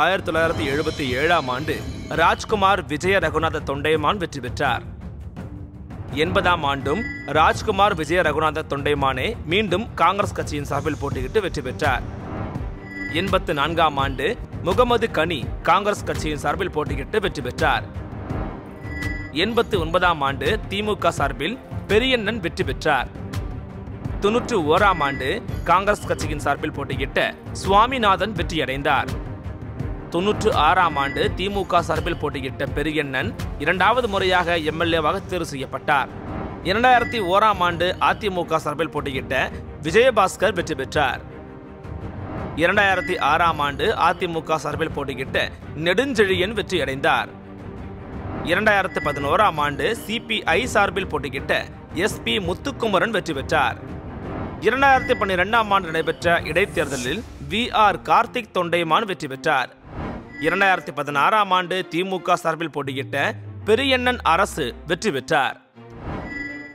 ஆயிரத்தி தொள்ளாயிரத்தி எழுபத்தி ஏழாம் ஆண்டு ராஜ்குமார் விஜய ரகுநாத தொண்டைமான் வெற்றி பெற்றார் எண்பதாம் ஆண்டும் ராஜ்குமார் விஜய ரகுநாத தொண்டைமானே மீண்டும் காங்கிரஸ் கட்சியின் சார்பில் போட்டியிட்டு வெற்றி பெற்றார் எண்பத்து நான்காம் ஆண்டு முகமது கனி காங்கிரஸ் கட்சியின் சார்பில் போட்டியிட்டு வெற்றி பெற்றார் எண்பத்து ஒன்பதாம் ஆண்டு திமுக சார்பில் பெரியண்ணன் வெற்றி பெற்றார் தொன்னூற்று ஓராம் ஆண்டு காங்கிரஸ் கட்சியின் சார்பில் போட்டியிட்ட சுவாமிநாதன் வெற்றியடைந்தார் தொன்னூற்று ஆறாம் ஆண்டு திமுக சார்பில் போட்டியிட்ட பெரியண்ணன் இரண்டாவது முறையாக எம்எல்ஏவாக தேர்வு செய்யப்பட்டார் இரண்டாயிரத்தி ஓராம் ஆண்டு அதிமுக சார்பில் போட்டியிட்ட விஜயபாஸ்கர் வெற்றி பெற்றார் இரண்டாயிரத்தி ஆறாம் ஆண்டு அதிமுக சார்பில் போட்டியிட்ட நெடுஞ்செழியன் வெற்றியடைந்தார் இரண்டாயிரத்து பதினோராம் ஆண்டு சிபிஐ சார்பில் போட்டியிட்ட எஸ்பி முத்துக்குமரன் வெற்றி பெற்றார் இரண்டாயிரத்தி பன்னிரெண்டாம் ஆண்டு நடைபெற்ற இடைத்தேர்தலில் வி ஆர் கார்த்திக் தொண்டைமான் வெற்றி பெற்றார் இரண்டாயிரத்தி பதினாறாம் ஆண்டு திமுக சார்பில் போட்டியிட்ட பெரியண்ணன் அரசு வெற்றி பெற்றார்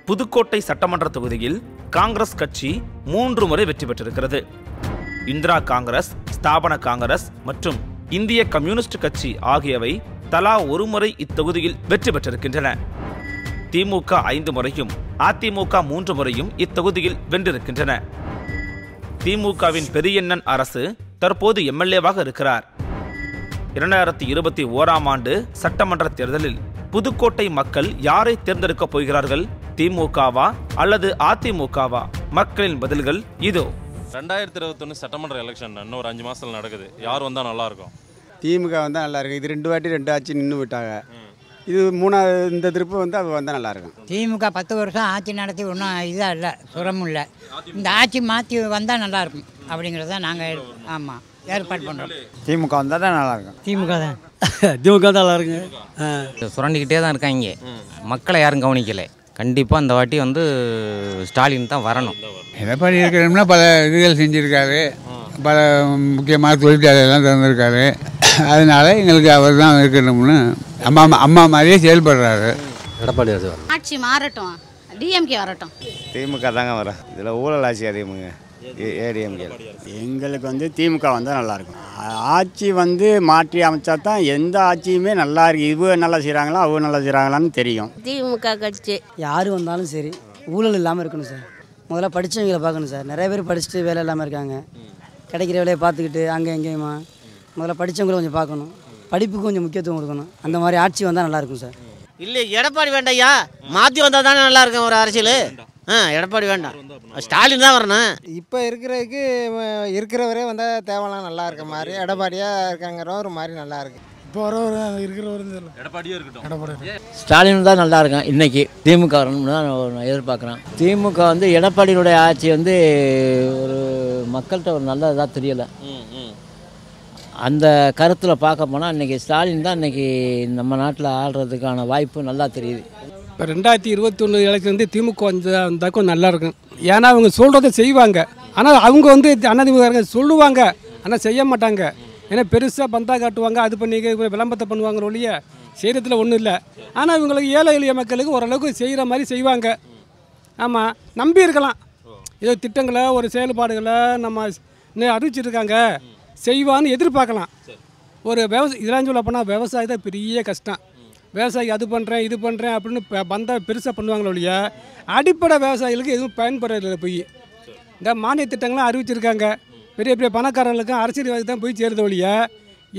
புதுக்கோட்டை சட்டமன்ற தொகுதியில் காங்கிரஸ் கட்சி மூன்று முறை வெற்றி பெற்றிருக்கிறது இந்திரா காங்கிரஸ் ஸ்தாபன காங்கிரஸ் மற்றும் இந்திய கம்யூனிஸ்ட் கட்சி ஆகியவை தலா ஒரு முறை இத்தொகுதியில் வெற்றி பெற்றிருக்கின்றன திமுக ஐந்து முறையும் அதிமுக மூன்று முறையும் இத்தொகுதியில் வென்றிருக்கின்றன திமுகவின் பெரியண்ணன் அரசு தற்போது எம்எல்ஏவாக இருக்கிறார் இரண்டாயிரத்தி இருபத்தி ஓராம் ஆண்டு சட்டமன்ற தேர்தலில் புதுக்கோட்டை மக்கள் யாரை தேர்ந்தெடுக்கப் போகிறார்கள் திமுகவா அல்லது அதிமுகவா மக்களின் பதில்கள் இதோ ரெண்டாயிரத்தி இருபத்தொன்று சட்டமன்ற எலெக்ஷன் இன்னும் ஒரு அஞ்சு மாதத்தில் நடக்குது யார் வந்தால் நல்லாயிருக்கும் திமுக வந்தால் இருக்கும் இது ரெண்டு வாட்டி ரெண்டு ஆட்சி நின்று விட்டாங்க இது மூணாவது இந்த திருப்பு வந்து அது வந்தால் நல்லாயிருக்கும் திமுக பத்து வருஷம் ஆட்சி நடத்தி ஒன்றும் இதாக இல்லை சுரமும் இல்லை இந்த ஆட்சி மாற்றி வந்தால் நல்லாயிருக்கும் அப்படிங்கிறத நாங்கள் ஆமாம் ஏற்பாடு பண்ணுறோம் திமுக வந்தால் தான் நல்லாயிருக்கும் திமுக தான் திமுக தான் நல்லாயிருக்கும் சுரண்டிக்கிட்டே தான் இருக்காங்க இங்கே மக்களை யாரும் கவனிக்கலை கண்டிப்பாக அந்த வாட்டி வந்து ஸ்டாலின் தான் வரணும் எடப்பாடி இருக்கிறோம்னா பல இதுகள் செஞ்சுருக்காரு பல முக்கியமான தொழிற்சாலையெல்லாம் திறந்துருக்காரு அதனால எங்களுக்கு அவர் தான் இருக்கணும்னு அம்மா அம்மா மாதிரியே செயல்படுறாரு எடப்பாடி ஆட்சி மாறட்டும் டிஎம்கே வரட்டும் திமுக தாங்க வர இதில் ஊழல் ஆட்சி அதிகமுங்க ஏடிஎம்கே எங்களுக்கு வந்து திமுக வந்தால் நல்லாயிருக்கும் ஆட்சி வந்து மாற்றி அமைச்சா தான் எந்த ஆட்சியுமே நல்லா இருக்கு இவ நல்லா செய்கிறாங்களா அவ நல்லா செய்கிறாங்களான்னு தெரியும் திமுக கட்சி யார் வந்தாலும் சரி ஊழல் இல்லாமல் இருக்கணும் சார் முதல்ல படித்தவங்களை பார்க்கணும் சார் நிறைய பேர் படிச்சுட்டு வேலை இல்லாமல் இருக்காங்க கிடைக்கிற வேலையை பார்த்துக்கிட்டு அங்கே எங்கேயுமா முதல்ல படித்தவங்களை கொஞ்சம் பார்க்கணும் படிப்புக்கு கொஞ்சம் முக்கியத்துவம் கொடுக்கணும் அந்த மாதிரி ஆட்சி வந்தால் நல்லாயிருக்கும் சார் இல்லை எடப்பாடி வேண்டையா மாற்றி வந்தால் தானே நல்லாயிருக்கும் ஒரு அரசியல் ஆ எடப்பாடி வேண்டாம் ஸ்டாலின் தான் வரணும் இப்போ இருக்கிறதுக்கு இருக்கிறவரே வந்தால் தேவையெல்லாம் நல்லா இருக்க மாதிரி எடப்பாடியாக இருக்காங்கிற ஒரு மாதிரி நல்லா இருக்கு இப்போ வரவர் இருக்கிறவர் ஸ்டாலின் தான் நல்லா இருக்கும் இன்னைக்கு திமுக வரணும்னு தான் எதிர்பார்க்குறேன் திமுக வந்து எடப்பாடியினுடைய ஆட்சி வந்து ஒரு மக்கள்கிட்ட ஒரு நல்ல இதாக தெரியலை அந்த கருத்தில் பார்க்க போனால் இன்னைக்கு ஸ்டாலின் தான் இன்னைக்கு நம்ம நாட்டில் ஆள்றதுக்கான வாய்ப்பு நல்லா தெரியுது இப்போ ரெண்டாயிரத்தி இருபத்தொன்று எலெக்ஷன் வந்து திமுக வந்தாக்கும் நல்லாயிருக்கும் ஏன்னா அவங்க சொல்கிறத செய்வாங்க ஆனால் அவங்க வந்து அண்ணாதிமுக சொல்லுவாங்க ஆனால் செய்ய மாட்டாங்க ஏன்னா பெருசாக பந்தா காட்டுவாங்க அது பண்ணி விளம்பரத்தை பண்ணுவாங்க ஒழிய செய்கிறதுல ஒன்றும் இல்லை ஆனால் இவங்களுக்கு ஏழை எளிய மக்களுக்கு ஓரளவுக்கு செய்கிற மாதிரி செய்வாங்க ஆமாம் நம்பி இருக்கலாம் ஏதோ திட்டங்களை ஒரு செயல்பாடுகளை நம்ம அறிவிச்சிருக்காங்க செய்வான்னு எதிர்பார்க்கலாம் ஒரு விவசாய இதெல்லாம் சொல்ல போனால் விவசாயி தான் பெரிய கஷ்டம் விவசாயி அது பண்ணுறேன் இது பண்ணுறேன் அப்படின்னு பந்தா பெருசாக பண்ணுவாங்களோ இல்லையா அடிப்படை விவசாயிகளுக்கு எதுவும் பயன்படுறதில்லை போய் இந்த மானிய திட்டங்கள்லாம் அறிவிச்சிருக்காங்க பெரிய பெரிய பணக்காரர்களுக்கும் அரசியல்வாதிக்கு தான் போய் சேர்ந்த ஒழிய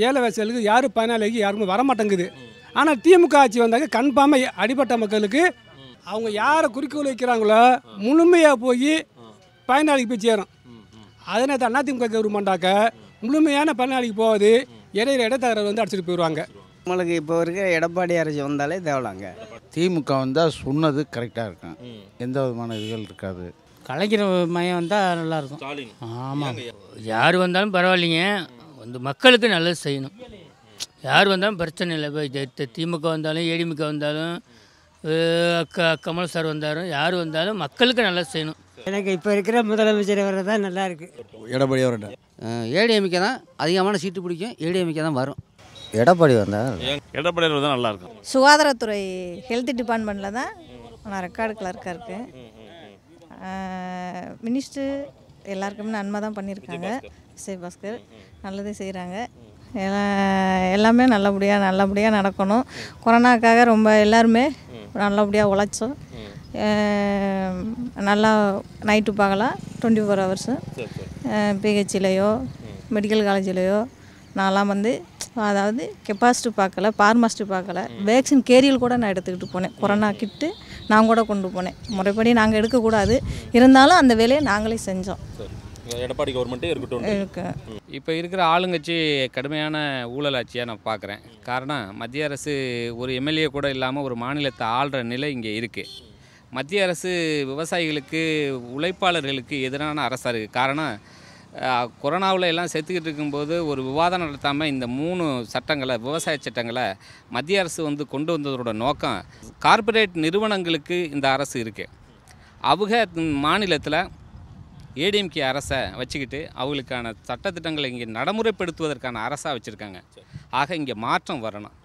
ஏழை விவசாயிகளுக்கு யாரும் பயனாளிக்கு யாருமே வரமாட்டேங்குது ஆனால் திமுக ஆட்சி வந்தாங்க கன்ஃபார்மாக அடிப்பட்ட மக்களுக்கு அவங்க யாரை குறிக்கோள் வைக்கிறாங்களோ முழுமையாக போய் பயனாளிக்கு போய் சேரும் அதனால் தான் அதிமுக கவர்மெண்டாக்க முழுமையான பயனாளிக்கு போவது இடையில இடத்தகரை வந்து அடிச்சுட்டு போயிடுவாங்க நம்மளுக்கு இப்போ வரைக்கும் எடப்பாடி அரசு வந்தாலே தேவலாங்க திமுக வந்தால் சொன்னது கரெக்டாக இருக்கும் எந்த விதமான இதுகள் இருக்காது கலைஞர் மையம் வந்தால் நல்லாயிருக்கும் ஆமாம் யார் வந்தாலும் பரவாயில்லைங்க வந்து மக்களுக்கு நல்லது செய்யணும் யார் வந்தாலும் பிரச்சனை இல்லை இப்போ திமுக வந்தாலும் ஏடிமுக வந்தாலும் க கமல் சார் வந்தாலும் யார் வந்தாலும் மக்களுக்கு நல்லா செய்யணும் எனக்கு இப்போ இருக்கிற முதலமைச்சர் வர தான் நல்லா இருக்குது எடப்பாடி அவர்கிட்ட ஏடிஎம்கே தான் அதிகமான சீட்டு பிடிக்கும் ஏடிஎம்கே தான் வரும் எடப்பாடி வந்தால் எடப்பாடியில் தான் நல்லா இருக்கும் சுகாதாரத்துறை ஹெல்த் டிபார்ட்மெண்ட்டில் தான் நான் ரெக்கார்டு கிளர்க்காக இருக்கேன் மினிஸ்டர் எல்லாருக்குமே நன்மை தான் பண்ணியிருக்காங்க விஜயபாஸ்கர் நல்லதே செய்கிறாங்க எல்லாமே நல்லபடியாக நல்லபடியாக நடக்கணும் கொரோனாக்காக ரொம்ப எல்லாருமே நல்லபடியாக உழைச்சோம் நல்லா நைட்டு பார்க்கலாம் டுவெண்ட்டி ஃபோர் ஹவர்ஸு பிஹெச்சிலேயோ மெடிக்கல் காலேஜ்லேயோ நான்லாம் வந்து அதாவது கெப்பாசிட்டி பார்க்கல பார்மாசிட்டி பார்க்கல வேக்சின் கேரியல் கூட நான் எடுத்துக்கிட்டு போனேன் கொரோனா கிட்டு நான் கூட கொண்டு போனேன் முறைப்படி நாங்கள் எடுக்கக்கூடாது இருந்தாலும் அந்த வேலையை நாங்களே செஞ்சோம் எடப்பாடி கவர்மெண்ட்டே இருக்கட்டும் இப்போ இருக்கிற ஆளுங்கட்சி கடுமையான ஊழலாட்சியாக நான் பார்க்குறேன் காரணம் மத்திய அரசு ஒரு எம்எல்ஏ கூட இல்லாமல் ஒரு மாநிலத்தை ஆள்ற நிலை இங்கே இருக்குது மத்திய அரசு விவசாயிகளுக்கு உழைப்பாளர்களுக்கு எதிரான அரசாக இருக்குது காரணம் கொரோனாவில் எல்லாம் செத்துக்கிட்டு இருக்கும்போது ஒரு விவாதம் நடத்தாமல் இந்த மூணு சட்டங்களை விவசாய சட்டங்களை மத்திய அரசு வந்து கொண்டு வந்ததோட நோக்கம் கார்ப்பரேட் நிறுவனங்களுக்கு இந்த அரசு இருக்குது அவங்க மாநிலத்தில் ஏடிஎம்கே அரசை வச்சுக்கிட்டு அவங்களுக்கான சட்டத்திட்டங்களை இங்கே நடைமுறைப்படுத்துவதற்கான அரசாக வச்சுருக்காங்க ஆக இங்கே மாற்றம் வரணும்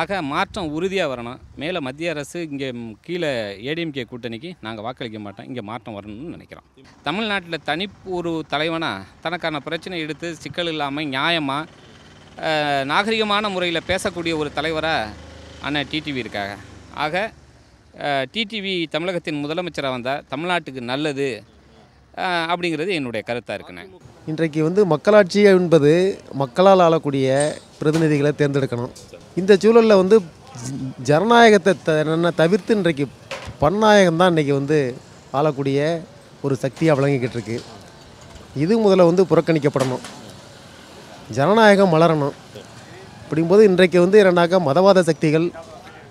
ஆக மாற்றம் உறுதியாக வரணும் மேலே மத்திய அரசு இங்கே கீழே ஏடிஎம்கே கூட்டணிக்கு நாங்கள் வாக்களிக்க மாட்டோம் இங்கே மாற்றம் வரணும்னு நினைக்கிறோம் தமிழ்நாட்டில் தனி ஒரு தலைவனாக தனக்கான பிரச்சனை எடுத்து சிக்கல் இல்லாமல் நியாயமாக நாகரிகமான முறையில் பேசக்கூடிய ஒரு தலைவராக அண்ணன் டிடிவி இருக்காங்க ஆக டிடிவி தமிழகத்தின் முதலமைச்சராக வந்தால் தமிழ்நாட்டுக்கு நல்லது அப்படிங்கிறது என்னுடைய கருத்தாக இருக்குண்ணே இன்றைக்கு வந்து மக்களாட்சி என்பது மக்களால் ஆளக்கூடிய பிரதிநிதிகளை தேர்ந்தெடுக்கணும் இந்த சூழலில் வந்து ஜனநாயகத்தை த தவிர்த்து இன்றைக்கு பன்னாயகம் தான் இன்றைக்கி வந்து ஆளக்கூடிய ஒரு சக்தியாக விளங்கிக்கிட்டு இருக்கு இது முதல்ல வந்து புறக்கணிக்கப்படணும் ஜனநாயகம் மலரணும் அப்படிங்கும்போது இன்றைக்கு வந்து என்னன்னாக்கா மதவாத சக்திகள்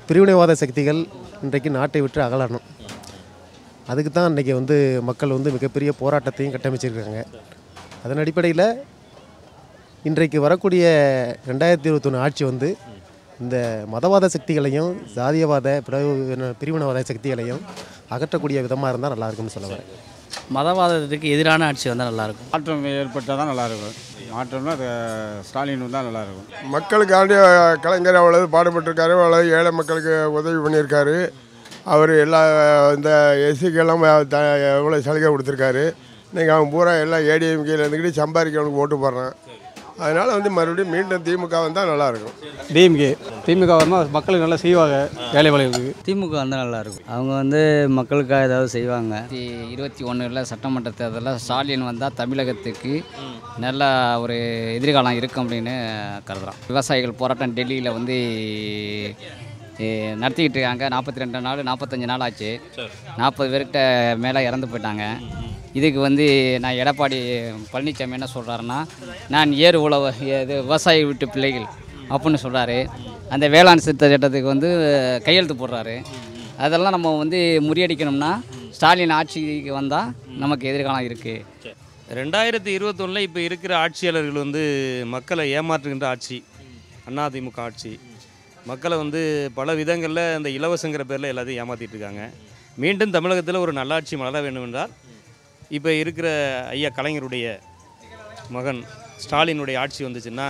பிரிவினைவாத சக்திகள் இன்றைக்கு நாட்டை விட்டு அகலணும் அதுக்கு தான் இன்றைக்கி வந்து மக்கள் வந்து மிகப்பெரிய போராட்டத்தையும் கட்டமைச்சிருக்காங்க அதன் அடிப்படையில் இன்றைக்கு வரக்கூடிய ரெண்டாயிரத்தி இருபத்தொன்று ஆட்சி வந்து இந்த மதவாத சக்திகளையும் ஜாதியவாத பிரிவினவாத சக்திகளையும் அகற்றக்கூடிய விதமாக இருந்தால் நல்லாயிருக்கும்னு சொல்ல வரேன் மதவாதத்துக்கு எதிரான ஆட்சி வந்தால் நல்லாயிருக்கும் மாற்றம் ஏற்பட்டால் தான் நல்லாயிருக்கும் மாற்றம்னா அது ஸ்டாலின் தான் நல்லாயிருக்கும் மக்களுக்காண்டி கலைஞர் அவ்வளவு பாடுபட்டிருக்காரு அவ்வளவு ஏழை மக்களுக்கு உதவி பண்ணியிருக்காரு அவர் எல்லா இந்த எஸ்சிக்கெல்லாம் எவ்வளோ சலுகை கொடுத்துருக்காரு இன்றைக்கி அவன் பூரா எல்லாம் கீழே இருந்துக்கிட்டு சம்பாதிக்கவனுக்கு ஓட்டு போடுறான் அதனால் வந்து மறுபடியும் மீண்டும் திமுக வந்தால் நல்லாயிருக்கும் டிஎம்கே திமுக வந்தால் மக்களுக்கு நல்லா செய்வாங்க வேலை வளைவுக்கு திமுக வந்தால் நல்லாயிருக்கும் அவங்க வந்து மக்களுக்காக ஏதாவது செய்வாங்க இருபத்தி ஒன்றில் சட்டமன்ற தேர்தலில் ஸ்டாலின் வந்தால் தமிழகத்துக்கு நல்ல ஒரு எதிர்காலம் இருக்கும் அப்படின்னு கருதுகிறோம் விவசாயிகள் போராட்டம் டெல்லியில் வந்து நடத்திக்கிட்டு இருக்காங்க நாற்பத்தி ரெண்டு நாள் நாற்பத்தஞ்சு நாள் ஆச்சு நாற்பது பேர்கிட்ட மேலே இறந்து போயிட்டாங்க இதுக்கு வந்து நான் எடப்பாடி பழனிசாமி என்ன சொல்கிறாருன்னா நான் ஏறு உழவ இது விவசாயி வீட்டு பிள்ளைகள் அப்புடின்னு சொல்கிறாரு அந்த வேளாண் சித்த திட்டத்துக்கு வந்து கையெழுத்து போடுறாரு அதெல்லாம் நம்ம வந்து முறியடிக்கணும்னா ஸ்டாலின் ஆட்சிக்கு வந்தால் நமக்கு எதிர்காலம் இருக்குது ரெண்டாயிரத்தி இருபத்தொன்னில் இப்போ இருக்கிற ஆட்சியாளர்கள் வந்து மக்களை ஏமாற்றுகின்ற ஆட்சி அதிமுக ஆட்சி மக்களை வந்து பல விதங்களில் இந்த இலவசங்கிற பேரில் எல்லாத்தையும் ஏமாற்றிட்டு இருக்காங்க மீண்டும் தமிழகத்தில் ஒரு நல்லாட்சி மலர வேண்டும் என்றால் இப்போ இருக்கிற ஐயா கலைஞருடைய மகன் ஸ்டாலினுடைய ஆட்சி வந்துச்சுன்னா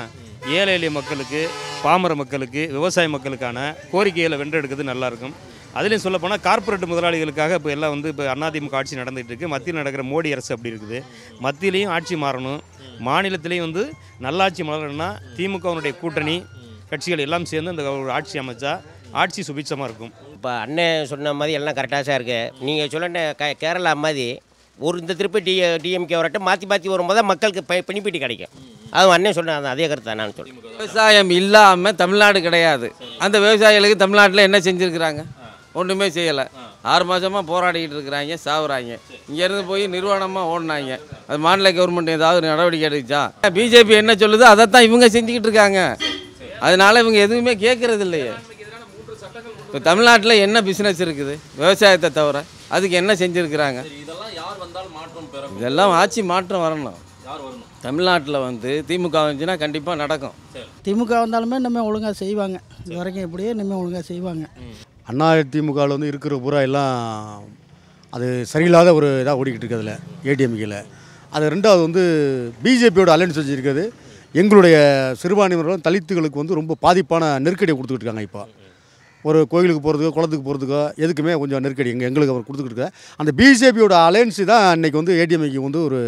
ஏழை எளிய மக்களுக்கு பாமர மக்களுக்கு விவசாய மக்களுக்கான கோரிக்கைகளை வென்றெடுக்கிறது நல்லாயிருக்கும் அதுலேயும் சொல்லப்போனால் கார்ப்பரேட் முதலாளிகளுக்காக இப்போ எல்லாம் வந்து இப்போ அதிமுக ஆட்சி நடந்துகிட்டு இருக்குது மத்தியில் நடக்கிற மோடி அரசு அப்படி இருக்குது மத்தியிலையும் ஆட்சி மாறணும் மாநிலத்திலையும் வந்து நல்லாட்சி மலரணும்னா திமுகவனுடைய கூட்டணி கட்சிகள் எல்லாம் சேர்ந்து அந்த ஒரு ஆட்சி அமைச்சா ஆட்சி சுபிச்சமாக இருக்கும் இப்போ அண்ணன் சொன்ன மாதிரி எல்லாம் கரெக்டாக தான் இருக்குது நீங்கள் சொல்ல க கேரளா மாதிரி ஒரு இந்த திருப்பி டி டிஎம்கே வரட்டும் மாற்றி மாற்றி வரும்போது தான் மக்களுக்கு ப பெனிஃபிட் கிடைக்கும் அது அண்ணன் சொன்னேன் அதே கருத்து நான் சொல்கிறேன் விவசாயம் இல்லாமல் தமிழ்நாடு கிடையாது அந்த விவசாயிகளுக்கு தமிழ்நாட்டில் என்ன செஞ்சுருக்குறாங்க ஒன்றுமே செய்யலை ஆறு மாதமாக போராடிக்கிட்டு இருக்கிறாங்க சாவுறாங்க இங்கேருந்து போய் நிறுவனமாக ஓடினாங்க அது மாநில கவர்மெண்ட் ஏதாவது நடவடிக்கை எடுத்துச்சா பிஜேபி என்ன சொல்லுதோ அதை தான் இவங்க செஞ்சுக்கிட்டு இருக்காங்க அதனால் இவங்க எதுவுமே கேட்குறது இல்லையே இப்போ தமிழ்நாட்டில் என்ன பிஸ்னஸ் இருக்குது விவசாயத்தை தவிர அதுக்கு என்ன செஞ்சுருக்கிறாங்க இதெல்லாம் ஆட்சி மாற்றம் வரணும் தமிழ்நாட்டில் வந்து திமுக வந்துச்சுன்னா கண்டிப்பாக நடக்கும் திமுக வந்தாலுமே நம்ம ஒழுங்காக செய்வாங்க இது வரைக்கும் எப்படியே நம்ம ஒழுங்காக செய்வாங்க அண்ணா திமுகவில் வந்து இருக்கிற பூரா எல்லாம் அது சரியில்லாத ஒரு இதாக ஓடிக்கிட்டு இருக்குது அதில் ஏடிஎம்கில் அது ரெண்டாவது வந்து பிஜேபியோட அலைன்ஸ் வச்சுருக்கிறது எங்களுடைய சிறுபான்மையினரும் தலித்துகளுக்கு வந்து ரொம்ப பாதிப்பான நெருக்கடியை கொடுத்துக்கிட்டு இருக்காங்க இப்போ ஒரு கோயிலுக்கு போகிறதுக்கோ குளத்துக்கு போகிறதுக்கோ எதுக்குமே கொஞ்சம் நெருக்கடி எங்கள் எங்களுக்கு அவர் கொடுத்துக்கிட்டு இருக்க அந்த பிஜேபியோட அலையன்ஸு தான் இன்றைக்கி வந்து ஏடிஎம்ஐக்கு வந்து ஒரு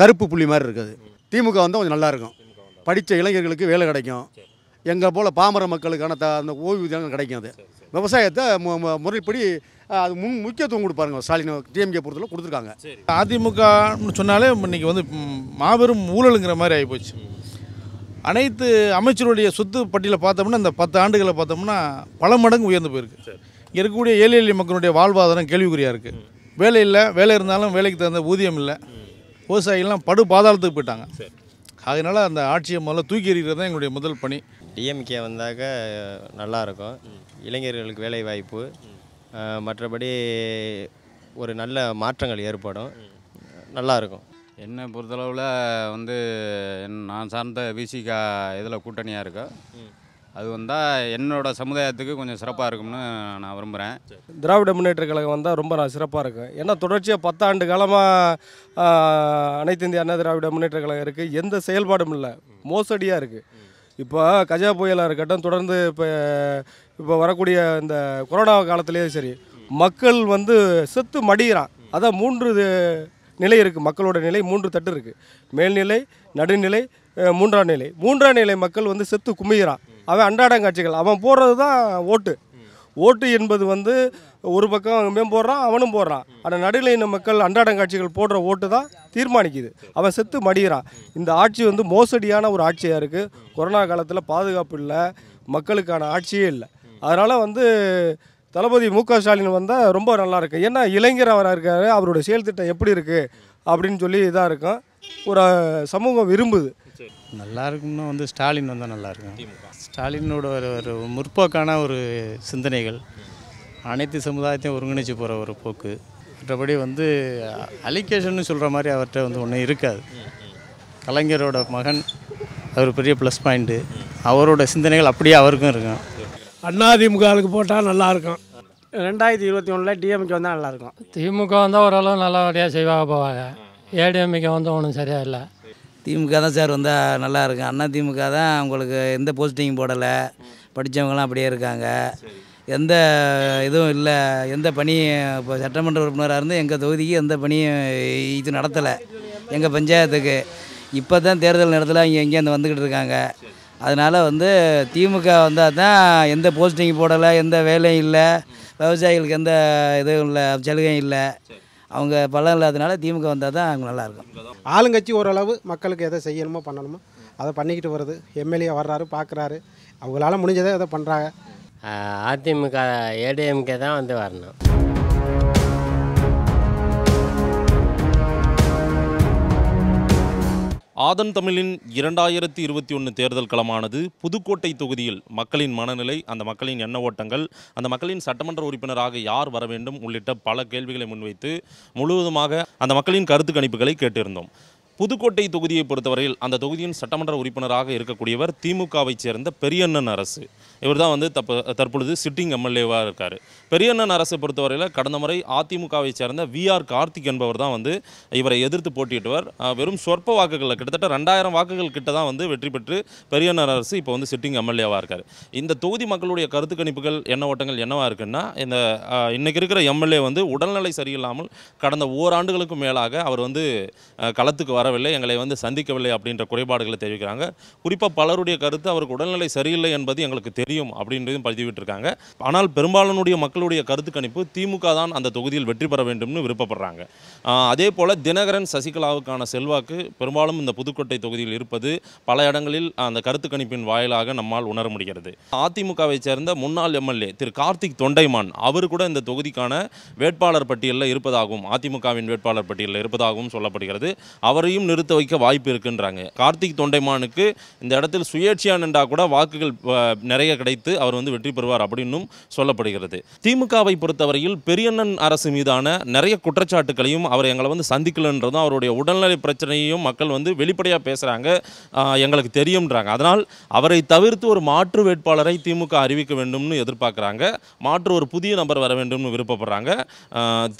கருப்பு புள்ளி மாதிரி இருக்குது திமுக வந்து கொஞ்சம் நல்லாயிருக்கும் படித்த இளைஞர்களுக்கு வேலை கிடைக்கும் எங்கள் போல் பாமர மக்களுக்கான த அந்த ஓய்வூதியங்கள் கிடைக்கும் அது விவசாயத்தை முறைப்படி அது முன் முக்கியத்துவம் கொடுப்பாருங்க ஸ்டாலின் டிஎம்கே பொறுத்தவரை கொடுத்துருக்காங்க அதிமுகன்னு சொன்னாலே இன்றைக்கி வந்து மாபெரும் ஊழலுங்கிற மாதிரி ஆகிப்போச்சு அனைத்து அமைச்சருடைய சொத்து பட்டியலை பார்த்தோம்னா இந்த பத்து ஆண்டுகளை பார்த்தோம்னா பல மடங்கு உயர்ந்து போயிருக்கு இங்கே இருக்கக்கூடிய ஏழை எளிய மக்களுடைய வாழ்வாதாரம் கேள்விக்குறியாக இருக்குது வேலை இல்லை வேலை இருந்தாலும் வேலைக்கு தகுந்த ஊதியம் இல்லை விவசாயிகள்லாம் படு பாதாளத்துக்கு போயிட்டாங்க அதனால் அந்த ஆட்சியை முதல்ல தூக்கி எறிகிறது தான் எங்களுடைய முதல் பணி டிஎம்கே வந்தாக்க நல்லாயிருக்கும் இளைஞர்களுக்கு வேலை வாய்ப்பு மற்றபடி ஒரு நல்ல மாற்றங்கள் ஏற்படும் நல்லாயிருக்கும் என்னை பொறுத்தளவில் வந்து நான் சார்ந்த விசிகா இதில் கூட்டணியாக இருக்கோம் அது வந்தால் என்னோட சமுதாயத்துக்கு கொஞ்சம் சிறப்பாக இருக்கும்னு நான் விரும்புகிறேன் திராவிட முன்னேற்ற கழகம் வந்தால் ரொம்ப நான் சிறப்பாக இருக்கும் ஏன்னா தொடர்ச்சியாக பத்தாண்டு காலமாக அனைத்து இந்திய அண்ணா திராவிட முன்னேற்ற கழகம் இருக்குது எந்த செயல்பாடும் இல்லை மோசடியாக இருக்குது இப்போ கஜா புயலாக இருக்கட்டும் தொடர்ந்து இப்போ இப்போ வரக்கூடிய இந்த கொரோனா காலத்துலேயே சரி மக்கள் வந்து செத்து மடிகிறான் அதான் மூன்று நிலை இருக்குது மக்களோட நிலை மூன்று தட்டு இருக்குது மேல்நிலை நடுநிலை மூன்றாம் நிலை மூன்றாம் நிலை மக்கள் வந்து செத்து குமிகிறான் அவன் அன்றாடங்காட்சிகள் அவன் போடுறது தான் ஓட்டு ஓட்டு என்பது வந்து ஒரு பக்கம் அவன் போடுறான் அவனும் போடுறான் ஆனால் நடுநிலையின மக்கள் அன்றாடங்காட்சிகள் போடுற ஓட்டு தான் தீர்மானிக்குது அவன் செத்து மடிகிறான் இந்த ஆட்சி வந்து மோசடியான ஒரு ஆட்சியாக இருக்குது கொரோனா காலத்தில் பாதுகாப்பு இல்லை மக்களுக்கான ஆட்சியே இல்லை அதனால் வந்து தளபதி மு க ஸ்டாலின் வந்தால் ரொம்ப நல்லாயிருக்கு ஏன்னா இளைஞர் அவராக இருக்கார் அவருடைய செயல் திட்டம் எப்படி இருக்குது அப்படின்னு சொல்லி இதாக இருக்கும் ஒரு சமூகம் விரும்புது நல்லா இருக்கும்னா வந்து ஸ்டாலின் வந்தால் நல்லா இருக்கும் ஸ்டாலினோட ஒரு ஒரு முற்போக்கான ஒரு சிந்தனைகள் அனைத்து சமுதாயத்தையும் ஒருங்கிணைச்சு போகிற ஒரு போக்கு மற்றபடி வந்து அலிகேஷன் சொல்கிற மாதிரி அவர்கிட்ட வந்து ஒன்றும் இருக்காது கலைஞரோட மகன் அவர் பெரிய ப்ளஸ் பாயிண்ட்டு அவரோட சிந்தனைகள் அப்படியே அவருக்கும் இருக்கும் அண்ணாதிமுகவுக்கு போட்டால் நல்லாயிருக்கும் ரெண்டாயிரத்தி இருபத்தி ஒன்றில் டிஎம்கே வந்தால் நல்லாயிருக்கும் திமுக வந்தால் ஓரளவு நல்லபடியாக செய்வாங்க போவாங்க ஏடிஎம்கே வந்து ஒன்றும் சரியாக இல்லை திமுக தான் சார் வந்தால் நல்லா இருக்கும் அண்ணா திமுக தான் உங்களுக்கு எந்த போஸ்டிங் போடலை படித்தவங்களாம் அப்படியே இருக்காங்க எந்த இதுவும் இல்லை எந்த பணியும் இப்போ சட்டமன்ற உறுப்பினராக இருந்து எங்கள் தொகுதிக்கு எந்த பணியும் இது நடத்தலை எங்கள் பஞ்சாயத்துக்கு இப்போ தான் தேர்தல் நடத்தலை இங்கே எங்கேயும் வந்துக்கிட்டு இருக்காங்க அதனால் வந்து திமுக வந்தால் தான் எந்த போஸ்டிங் போடலை எந்த வேலையும் இல்லை விவசாயிகளுக்கு எந்த இதுவும் இல்லை சலுகையும் இல்லை அவங்க பலம் இல்லாதனால திமுக வந்தால் தான் அவங்க நல்லாயிருக்கும் ஆளுங்கட்சி ஓரளவு மக்களுக்கு எதை செய்யணுமோ பண்ணணுமோ அதை பண்ணிக்கிட்டு வருது எம்எல்ஏ வர்றாரு பார்க்குறாரு அவங்களால முடிஞ்சதை எதை பண்ணுறாங்க அதிமுக ஏடிஎம்கே தான் வந்து வரணும் ஆதன் தமிழின் இரண்டாயிரத்தி இருபத்தி ஒன்று தேர்தல் களமானது புதுக்கோட்டை தொகுதியில் மக்களின் மனநிலை அந்த மக்களின் எண்ண ஓட்டங்கள் அந்த மக்களின் சட்டமன்ற உறுப்பினராக யார் வர வேண்டும் உள்ளிட்ட பல கேள்விகளை முன்வைத்து முழுவதுமாக அந்த மக்களின் கருத்து கணிப்புகளை கேட்டிருந்தோம் புதுக்கோட்டை தொகுதியை பொறுத்தவரையில் அந்த தொகுதியின் சட்டமன்ற உறுப்பினராக இருக்கக்கூடியவர் திமுகவை சேர்ந்த பெரியண்ணன் அரசு இவர் தான் வந்து தப்ப தற்பொழுது சிட்டிங் எம்எல்ஏவாக இருக்கார் பெரியண்ணன் அரசை பொறுத்தவரையில் கடந்த முறை அதிமுகவை சேர்ந்த வி ஆர் கார்த்திக் என்பவர் தான் வந்து இவரை எதிர்த்து போட்டியிட்டவர் வெறும் சொற்ப வாக்குகளில் கிட்டத்தட்ட ரெண்டாயிரம் வாக்குகள் கிட்ட தான் வந்து வெற்றி பெற்று பெரியண்ணன் அரசு இப்போ வந்து சிட்டிங் எம்எல்ஏவாக இருக்கார் இந்த தொகுதி மக்களுடைய கருத்து கணிப்புகள் என்ன ஓட்டங்கள் என்னவாக இருக்குன்னா இந்த இன்றைக்கி இருக்கிற எம்எல்ஏ வந்து உடல்நிலை சரியில்லாமல் கடந்த ஓராண்டுகளுக்கு மேலாக அவர் வந்து களத்துக்கு வர வரவில்லை எங்களை வந்து சந்திக்கவில்லை அப்படின்ற குறைபாடுகளை தெரிவிக்கிறாங்க குறிப்பாக பலருடைய கருத்து அவருக்கு உடல்நிலை சரியில்லை என்பது எங்களுக்கு தெரியும் அப்படின்றதும் பதிவிட்டிருக்காங்க ஆனால் பெரும்பாலானுடைய மக்களுடைய கருத்து கணிப்பு திமுக தான் அந்த தொகுதியில் வெற்றி பெற வேண்டும்னு விருப்பப்படுறாங்க அதே போல் தினகரன் சசிகலாவுக்கான செல்வாக்கு பெரும்பாலும் இந்த புதுக்கோட்டை தொகுதியில் இருப்பது பல இடங்களில் அந்த கருத்து கணிப்பின் வாயிலாக நம்மால் உணர முடிகிறது அதிமுகவை சேர்ந்த முன்னாள் எம்எல்ஏ திரு கார்த்திக் தொண்டைமான் அவர் கூட இந்த தொகுதிக்கான வேட்பாளர் பட்டியலில் இருப்பதாகவும் அதிமுகவின் வேட்பாளர் பட்டியலில் இருப்பதாகவும் சொல்லப்படுகிறது அவரை அவரையும் நிறுத்த வைக்க வாய்ப்பு இருக்குன்றாங்க கார்த்திக் தொண்டைமானுக்கு இந்த இடத்தில் சுயேட்சியா நின்றா கூட வாக்குகள் நிறைய கிடைத்து அவர் வந்து வெற்றி பெறுவார் அப்படின்னும் சொல்லப்படுகிறது திமுகவை பொறுத்தவரையில் பெரியண்ணன் அரசு மீதான நிறைய குற்றச்சாட்டுகளையும் அவர் எங்களை வந்து சந்திக்கலன்றதும் அவருடைய உடல்நிலை பிரச்சனையையும் மக்கள் வந்து வெளிப்படையாக பேசுகிறாங்க எங்களுக்கு தெரியும்ன்றாங்க அதனால் அவரை தவிர்த்து ஒரு மாற்று வேட்பாளரை திமுக அறிவிக்க வேண்டும்னு எதிர்பார்க்குறாங்க மாற்று ஒரு புதிய நபர் வர வேண்டும்னு விருப்பப்படுறாங்க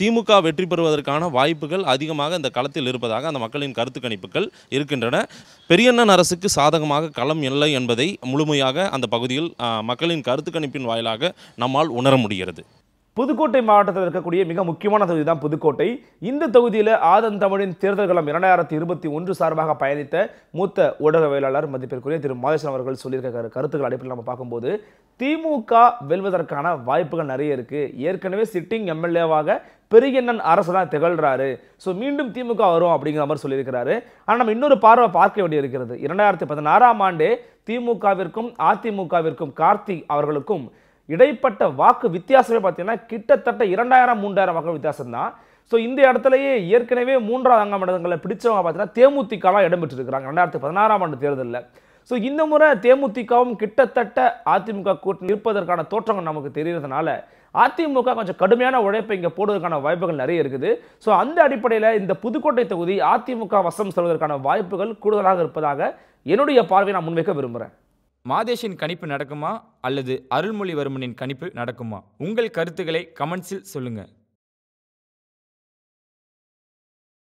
திமுக வெற்றி பெறுவதற்கான வாய்ப்புகள் அதிகமாக இந்த களத்தில் இருப்பதாக அந்த மக்களின் கருத்து கருத்து கணிப்புகள் இருக்கின்றன பெரியண்ணன் அரசுக்கு சாதகமாக களம் இல்லை என்பதை முழுமையாக அந்த பகுதியில் மக்களின் கருத்து கணிப்பின் வாயிலாக நம்மால் உணர முடிகிறது புதுக்கோட்டை மாவட்டத்தில் இருக்கக்கூடிய மிக முக்கியமான தொகுதி தான் புதுக்கோட்டை இந்த தொகுதியில் ஆதன் தமிழின் தேர்தல் களம் இரண்டாயிரத்தி இருபத்தி ஒன்று சார்பாக பயணித்த மூத்த ஊடகவியலாளர் மதிப்பிற்குரிய திரு மாதேசன் அவர்கள் சொல்லியிருக்க கருத்துக்கள் அடிப்படையில் நம்ம பார்க்கும்போது திமுக வெல்வதற்கான வாய்ப்புகள் நிறைய இருக்குது ஏற்கனவே சிட்டிங் எம்எல்ஏவாக பெரியண்ணன் அரசு தான் திகழ்கிறாரு ஸோ மீண்டும் திமுக வரும் அப்படிங்கிற மாதிரி சொல்லியிருக்கிறாரு ஆனால் நம்ம இன்னொரு பார்வை பார்க்க வேண்டி இருக்கிறது இரண்டாயிரத்தி பதினாறாம் ஆண்டு திமுகவிற்கும் அதிமுகவிற்கும் கார்த்திக் அவர்களுக்கும் இடைப்பட்ட வாக்கு வித்தியாசமே பார்த்தீங்கன்னா கிட்டத்தட்ட இரண்டாயிரம் மூன்றாயிரம் வாக்கு வித்தியாசம் தான் ஸோ இந்த இடத்துலயே ஏற்கனவே மூன்றாவது அங்கம் இடங்களை பிடிச்சவங்க பார்த்தீங்கன்னா தேமுதிகலாம் இடம்பெற்றிருக்கிறாங்க ரெண்டாயிரத்தி பதினாறாம் ஆண்டு தேர்தலில் ஸோ இந்த முறை தேமுதிகவும் கிட்டத்தட்ட அதிமுக கூட்டணி இருப்பதற்கான தோற்றங்கள் நமக்கு தெரிகிறதுனால அதிமுக கொஞ்சம் கடுமையான உழைப்பை இங்கே போடுவதற்கான வாய்ப்புகள் நிறைய இருக்குது ஸோ அந்த அடிப்படையில் இந்த புதுக்கோட்டை தொகுதி அதிமுக வசம் செல்வதற்கான வாய்ப்புகள் கூடுதலாக இருப்பதாக என்னுடைய பார்வையை நான் முன்வைக்க விரும்புகிறேன் மாதேஷின் கணிப்பு நடக்குமா அல்லது அருள்மொழிவர்மனின் கணிப்பு நடக்குமா உங்கள் கருத்துக்களை கமெண்ட்ஸில் சொல்லுங்கள்